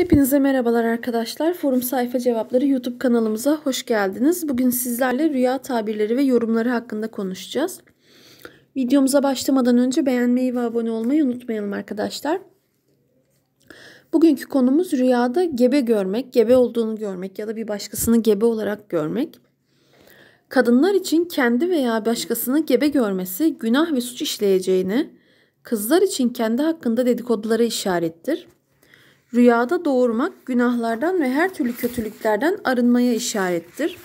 Hepinize merhabalar arkadaşlar. Forum Sayfa Cevapları YouTube kanalımıza hoş geldiniz. Bugün sizlerle rüya tabirleri ve yorumları hakkında konuşacağız. Videomuza başlamadan önce beğenmeyi ve abone olmayı unutmayalım arkadaşlar. Bugünkü konumuz rüyada gebe görmek, gebe olduğunu görmek ya da bir başkasını gebe olarak görmek. Kadınlar için kendi veya başkasını gebe görmesi günah ve suç işleyeceğini, kızlar için kendi hakkında dedikodulara işarettir. Rüyada doğurmak günahlardan ve her türlü kötülüklerden arınmaya işarettir.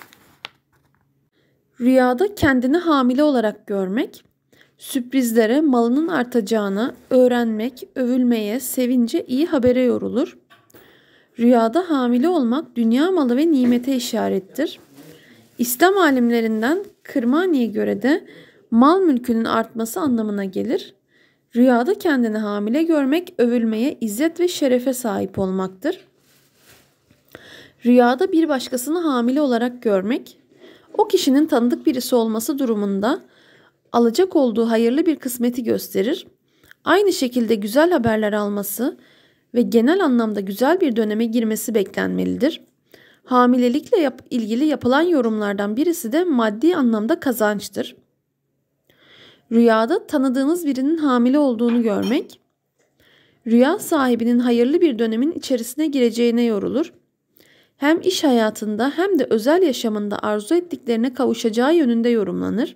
Rüyada kendini hamile olarak görmek, sürprizlere, malının artacağına, öğrenmek, övülmeye, sevince, iyi habere yorulur. Rüyada hamile olmak dünya malı ve nimete işarettir. İslam alimlerinden Kırmani'ye göre de mal mülkünün artması anlamına gelir. Rüyada kendini hamile görmek övülmeye, izzet ve şerefe sahip olmaktır. Rüyada bir başkasını hamile olarak görmek, o kişinin tanıdık birisi olması durumunda alacak olduğu hayırlı bir kısmeti gösterir. Aynı şekilde güzel haberler alması ve genel anlamda güzel bir döneme girmesi beklenmelidir. Hamilelikle yap ilgili yapılan yorumlardan birisi de maddi anlamda kazançtır. Rüyada tanıdığınız birinin hamile olduğunu görmek, rüya sahibinin hayırlı bir dönemin içerisine gireceğine yorulur. Hem iş hayatında hem de özel yaşamında arzu ettiklerine kavuşacağı yönünde yorumlanır.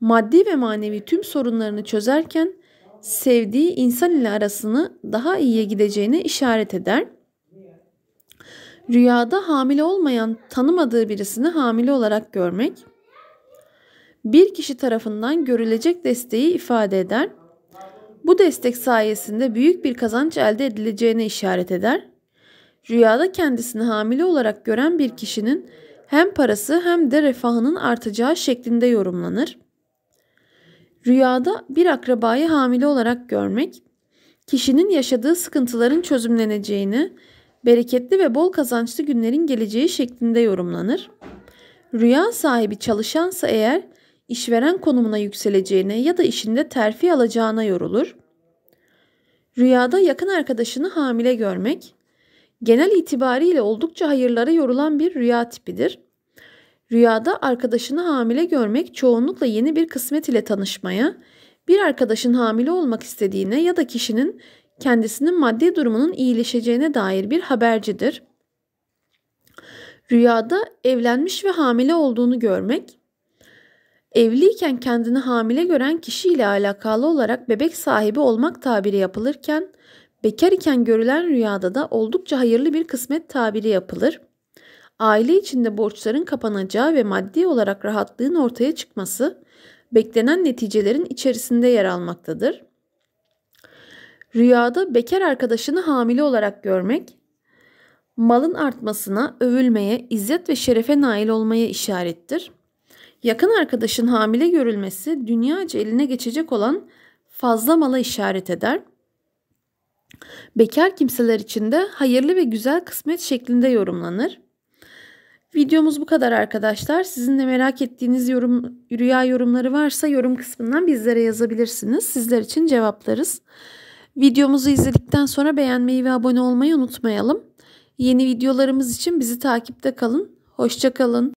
Maddi ve manevi tüm sorunlarını çözerken sevdiği insan ile arasını daha iyiye gideceğine işaret eder. Rüyada hamile olmayan tanımadığı birisini hamile olarak görmek, bir kişi tarafından görülecek desteği ifade eder. Bu destek sayesinde büyük bir kazanç elde edileceğine işaret eder. Rüyada kendisini hamile olarak gören bir kişinin hem parası hem de refahının artacağı şeklinde yorumlanır. Rüyada bir akrabayı hamile olarak görmek, kişinin yaşadığı sıkıntıların çözümleneceğini, bereketli ve bol kazançlı günlerin geleceği şeklinde yorumlanır. Rüya sahibi çalışansa eğer işveren konumuna yükseleceğine ya da işinde terfi alacağına yorulur. Rüyada yakın arkadaşını hamile görmek, genel itibariyle oldukça hayırlara yorulan bir rüya tipidir. Rüyada arkadaşını hamile görmek çoğunlukla yeni bir kısmet ile tanışmaya, bir arkadaşın hamile olmak istediğine ya da kişinin kendisinin maddi durumunun iyileşeceğine dair bir habercidir. Rüyada evlenmiş ve hamile olduğunu görmek, Evliyken kendini hamile gören kişiyle alakalı olarak bebek sahibi olmak tabiri yapılırken, bekar iken görülen rüyada da oldukça hayırlı bir kısmet tabiri yapılır. Aile içinde borçların kapanacağı ve maddi olarak rahatlığın ortaya çıkması beklenen neticelerin içerisinde yer almaktadır. Rüyada bekar arkadaşını hamile olarak görmek, malın artmasına, övülmeye, izzet ve şerefe nail olmaya işarettir.'' Yakın arkadaşın hamile görülmesi dünyaca eline geçecek olan fazla mala işaret eder. Bekar kimseler için de hayırlı ve güzel kısmet şeklinde yorumlanır. Videomuz bu kadar arkadaşlar. Sizin de merak ettiğiniz yorum, rüya yorumları varsa yorum kısmından bizlere yazabilirsiniz. Sizler için cevaplarız. Videomuzu izledikten sonra beğenmeyi ve abone olmayı unutmayalım. Yeni videolarımız için bizi takipte kalın. Hoşçakalın.